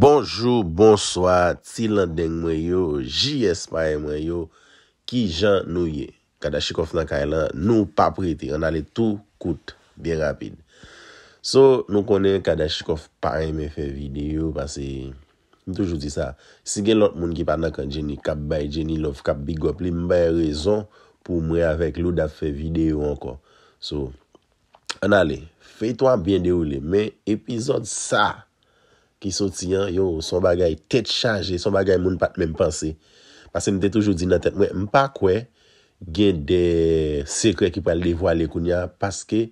Bonjou, bonsoi, ti lan deng mwen yo, jyes pare mwen yo, ki jan nou ye. Kadashikov nan ka elan nou pa prete, an ale tout koute, bi rapide. So, nou konen Kadashikov pare mwen fe videyo, pase, m toujou ti sa. Si gen lot moun ki pa nan kan jeni, kap bay jeni, lof kap bigop, li m bay rezon pou mre avek lou da fe videyo anko. So, an ale, fey to an bien de oule, me epizod sa. Ki sotiyan, yo, son bagay tet chaje, son bagay moun pat mèm panse. Pase mte toujou di nan tet mwen, mpa kwe gen de sekre ki pal devale koun ya. Pase ke,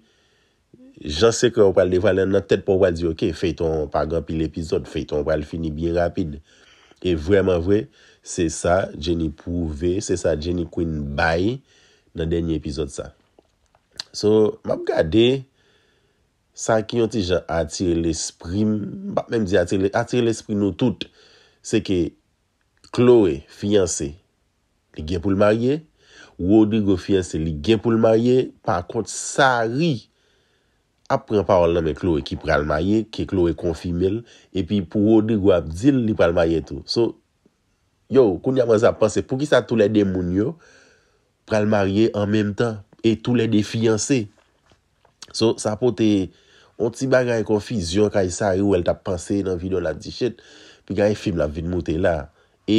jan sekre ou pal devale nan tet pou wale di, ok, fey ton, pargan pi l'epizod, fey ton wale fini bi rapide. E vwèman vwè, se sa, Jenny pouve, se sa, Jenny Queen bayi nan denye epizod sa. So, mwa mwakade... Sa ki yon ti jan atire l'esprim, bat menm di atire l'esprim nou tout, se ke Chloe, fiyanse, li gen pou l'marye, Wodrigo fiyanse li gen pou l'marye, pa kont sa ri, ap pren parol nan men Chloe ki pral maye, ke Chloe konfimil, epi pou Wodrigo ap dil li pral maye tou. So, yo, koun yaman sa panse, pou ki sa tou lè de moun yo, pral maye an menm tan, e tou lè de fiyanse. So, sa pot te... On ti ba gany konfizyon kany sa yo el tap panse nan videon la di chet. Pi gany film la vide mouten la. E,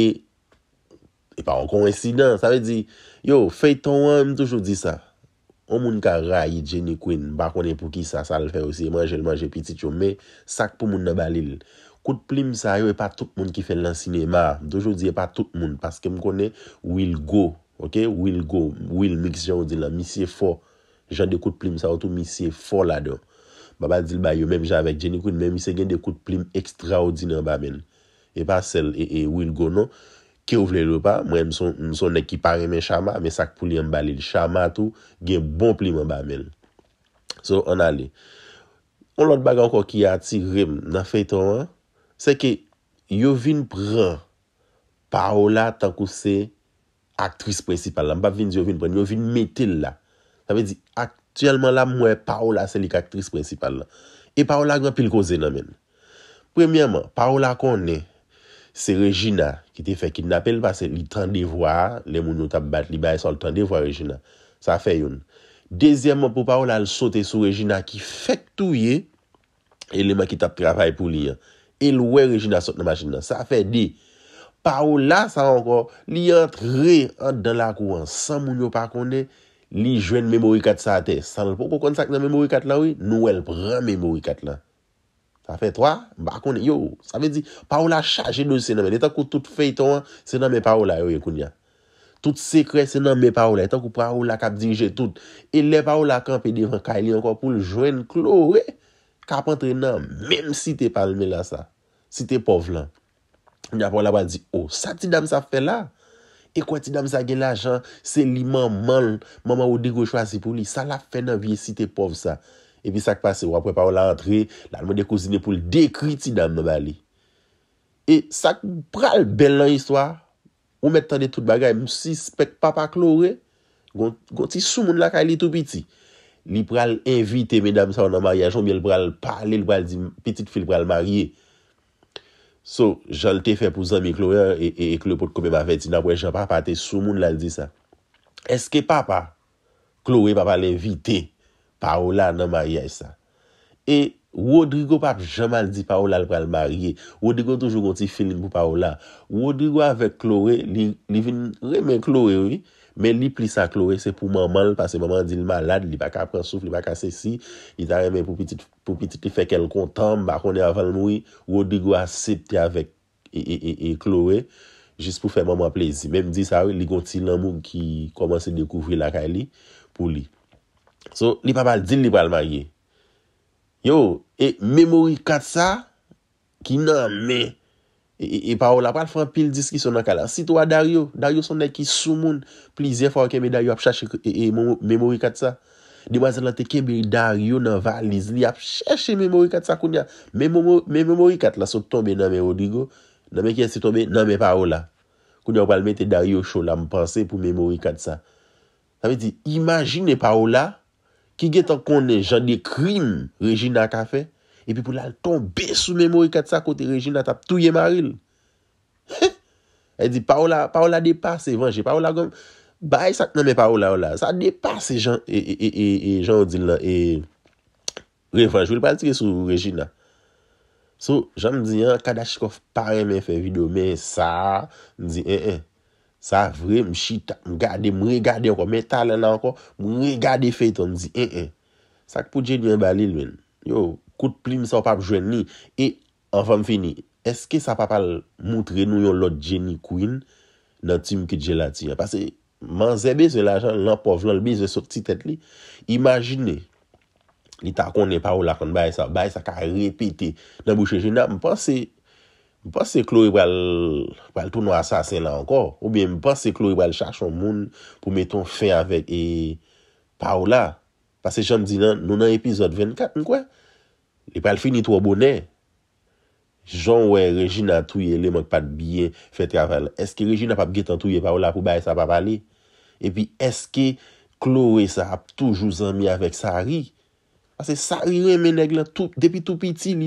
e pa an konwensidan. Sa ve di, yo, feyton wan m toujou di sa. On moun ka rayi Jenny Quinn. Ba konen pou ki sa, sa l fey osi. E Mwen jen manje pitit yo. Me, sak pou moun nan balil. Kout plim sa yo e pa tout moun ki fen lan sinema. M toujou di e pa tout moun. Paske m konen Will Go. Ok, Will Go. Will Mix jan ou di la. Misye fo. Jan de kout plim sa ou tou misye fo la don. Ba ba dil ba yo menm jan avèk jenikoun, menm isè gen dekout plim ekstra odin an ba men. E pa sel e, e wil go non. Ke ou vle lè pa, mwen mson nekipare men chama, men sak pou li an balil chama tou, gen bon plim an ba men. So, an ale. On lòt bag an kò ki ati rem nan fey ton an, se ke yo vin pran pa o la tankou se aktris presipal la. Mba vin di yo vin pran, yo vin metil la. Sa ve di akt. Tuyelman la mwè Paola se li kaktris prinsipal la. E Paola gwen pil kozen nan men. Premyèman, Paola konè, se Regina ki te fèk. Ki nan apel pa se li tan de vwa. Le moun yo tap bat li baye sol tan de vwa Regina. Sa fè yon. Dezyèman pou Paola l sote sou Regina ki fèk touye. E lèman ki tap travay pou li. E l wè Regina sote nan majina. Sa fè di. Paola sa ankon li yon tre yon dan la kouan. San moun yo pa konè. Li jwen memori kat sa ate, san pou kon sak nan memori kat la ou, nou el pran memori kat la. Sa fe twa, bakon e, yo, sa ve di, pa ou la chaje dosye nan men, etan kou tout fey ton, senan men pa ou la yo ye koun ya. Tout sekre, senan men pa ou la, etan kou pra ou la kap dirije tout, e le pa ou la kan fe divan kaili anko pou jwen klo we, kap entre nan, menm si te palme la sa, si te pov lan. Nya pa ou la ba di, oh, sa ti dam sa fe la, E kwa ti dam zage la jan, se li man manl, manman ou dekou chwa se pou li. Sa la fè nan vie si te pov sa. E pi sak pase, wapre pa wala antre, lalman dekou zine pou l dekri ti dam nan bali. E sak pral bel lan hiswa, ou met tan de trout bagay, msi spek papa klo re, gonti sou moun lakay li tou piti. Li pral invite medam sa w nan maryajon, mi l pral pale, l pral di petit fil pral marye. So, jal te fe pou zami kloye e kloye pou te komem aveti nan non, pwe Jean-Papa te sou moun lal di sa. Eske papa, kloye papa l evite, Paola nan marye sa. E wadrigo papa jaman di Paola l pral marye, wadrigo toujou konti filik pou Paola, wadrigo avek kloye, li vin remen kloye ouye, Men li plisa Chloe, se pou mamal, pase mamal di l malad, li baka apren souf, li baka se si, li ta remen pou piti pou piti te fekel kontan, bakon de aval moui, wou di gwa septi avek, e, e, e, e Chloe, jist pou fe mamal plezi. Mem di sa wè, li gonti nan mou ki komanse dekouvri lakay li, pou li. So, li papal di l libalman ye. Yo, e memoui katsa, ki nan men, E, e, e parola, pral fwa pil diskison nan kalan. Sitwa Daryo, Daryo sonnen ki sou moun plizye fwa keme Daryo ap chache e, memori kat sa. Dimwazen lan te keme Daryo nan valiz li ap chache memori kat sa koun ya. Me memori kat la sou tombe nan me Rodrigo, nan me kensi tombe nan me parola. Koun ya wapalmete Daryo shola mpansi pou memori kat sa. Imagine parola ki getan kone jan de krim Regina Kafe. E pi pou lal tombe sou memori kat sa kote Regina tap tou ye maril. E di parola depase evanje. Parola gom bay sat nanme non, parola wala. Sa depase jan e joun di lan e refranj. Joun pal ti ge sou Regina. Sou jan m di an Kadachikov pare men fe video. Men sa m di en en. Sa vre m chita. M gade m regade anko. Men talen anko. M regade fe ton. M di en en. Sak pou dje dwen balil men. Yo. kout pli msa wap ap jwen ni, e, an fam fini, eske sa pa pal moutre nou yon lot jeni kouin, nan tim ki djelati, an, pase, man zebe se la jan, lan povlan, lebe se soti tet li, imagine, li ta konen pa ou la kon bay sa, bay sa ka repite, nan bouche jen na, mpase, mpase klo yon wal, wal tou nou asasen la ankor, ou bien mpase klo yon wal chache yon moun, pou meton fe avet, e, pa ou la, pase jen di nan, nou nan epizod 24, mkwa, Li pa al fin ni tro bonen. Joun wè, Regina an touye le mank pa dbiye, fè travèl. Eske Regina pa bget an touye pa wè la pou baye sa pa bali? Epi eske Chloe sa ap toujou zanmi avèk Sari? Asè Sari remenè glan, depi tou piti li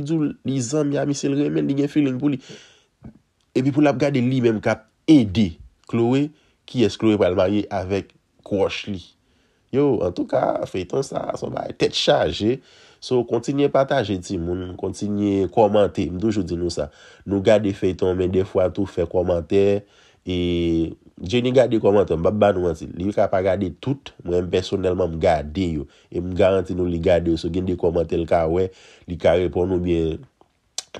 zanmi avèk Sari remenè, li gen filen pou li. Epi pou la bgade li menm kat ede Chloe, ki es Chloe pa al baye avèk kwosh li. Yo, an tou ka, feyton sa, so ba, etet chaje. So, kontinye pataje ti moun, kontinye komante, mdoujou di nou sa. Nou gade feyton, men defwa tou fe komante. E, jeni gade komante, mbaba nou an ti, li wika pa gade tout, mwen mpersonelman m gade yo. E m garanti nou li gade yo, so geni de komante lika we, li karepon nou bien.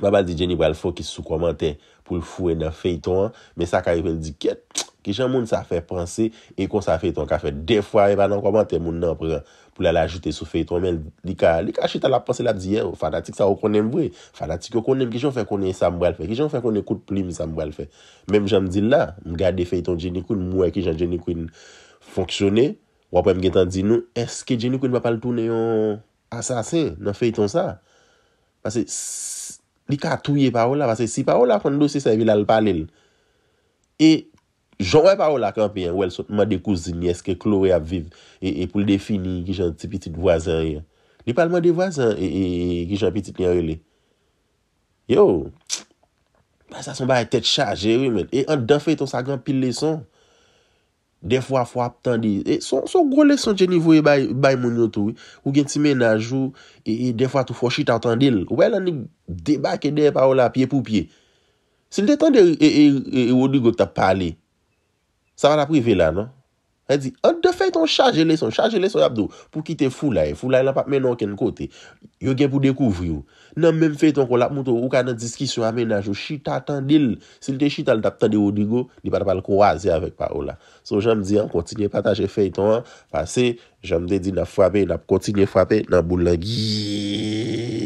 Mbaba di jeni bal fokis sou komante pou lifou e nan feyton, men sa karepon di kèt. Kijan moun sa fey pranse, e kon sa fey ton ka fey. Defwa, e banan kwa mante moun nan, pou la la ajoute sou fey ton men. Li ka, li ka chita la pranse la diye, fadati ki sa okonem vwe. Fadati ki okonem, kijan fey konen samboal fey. Kijan fey konen kout plim samboal fey. Mem jan mdi la, m gade fey ton jenikoun, m wè ki jan jenikoun foksyone, wapèm gen tan di nou, eske jenikoun wapal tou neyon asasen, nan fey ton sa? Pase, li ka touye parola, pase si parola kondosi sa evi Joun wè pa wè la kampi, wè l sotman de kouzini eske klo wè ap viv, e pou l defini ki jan ti pitit wazan yon. Li palman de wazan ki jan pitit yon wè li. Yo, pa sa son ba e tet chaj, e wè men. E an dan fey ton sa gan pil leson. De fwa fwa ap tan di. E son gros leson jenivou e bay moun yon tou, ou gen ti menaj, ou de fwa tou fwa chit atan dil. Wè l an ni debak e de pa wè la piye pou piye. Se l de tan de wè ou di go ta pali, Sa va la prive la, non? Ha di, an de feyton chaje leson, chaje leson ap do pou kite fulay, fulay la pa menon ken kote yo gen pou dekouvri yo nan menm feyton kon la mouton ou ka nan diskisyon ame nan jo chita tan dil se li te chita l tap tan di ou di go li pata pal kou waze avèk pa ou la so janm di an, kontinye pataje feyton pase, janm di di nan fwapè nan kontinye fwapè, nan boulan gii